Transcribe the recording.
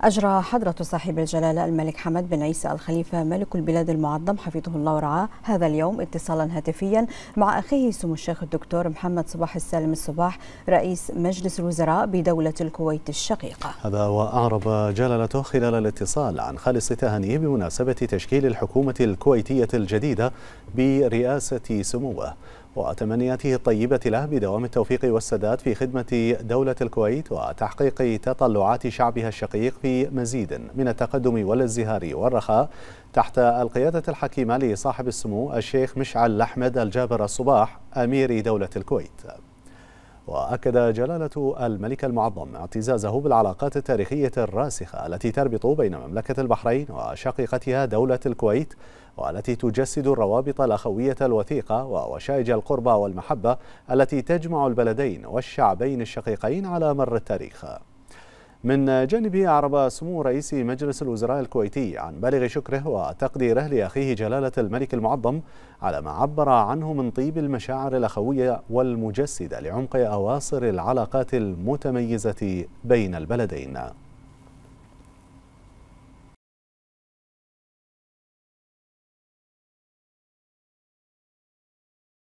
أجرى حضرة صاحب الجلالة الملك حمد بن عيسى الخليفة ملك البلاد المعظم حفظه الله ورعاه هذا اليوم اتصالا هاتفيا مع أخيه سمو الشيخ الدكتور محمد صباح السالم الصباح رئيس مجلس الوزراء بدولة الكويت الشقيقة هذا وأعرب جلالته خلال الاتصال عن خالص تهانيه بمناسبة تشكيل الحكومة الكويتية الجديدة برئاسة سموه وتمنياته الطيبة له بدوام التوفيق والسداد في خدمة دولة الكويت وتحقيق تطلعات شعبها الشقيق في مزيد من التقدم والازدهار والرخاء تحت القيادة الحكيمة لصاحب السمو الشيخ مشعل أحمد الجابر الصباح أمير دولة الكويت وأكد جلالة الملك المعظم اعتزازه بالعلاقات التاريخية الراسخة التي تربط بين مملكة البحرين وشقيقتها دولة الكويت والتي تجسد الروابط الأخوية الوثيقة ووشائج القربة والمحبة التي تجمع البلدين والشعبين الشقيقين على مر التاريخ من جانبه أعرب سمو رئيس مجلس الوزراء الكويتي عن بالغ شكره وتقديره لأخيه جلالة الملك المعظم على ما عبر عنه من طيب المشاعر الأخوية والمجسدة لعمق أواصر العلاقات المتميزة بين البلدين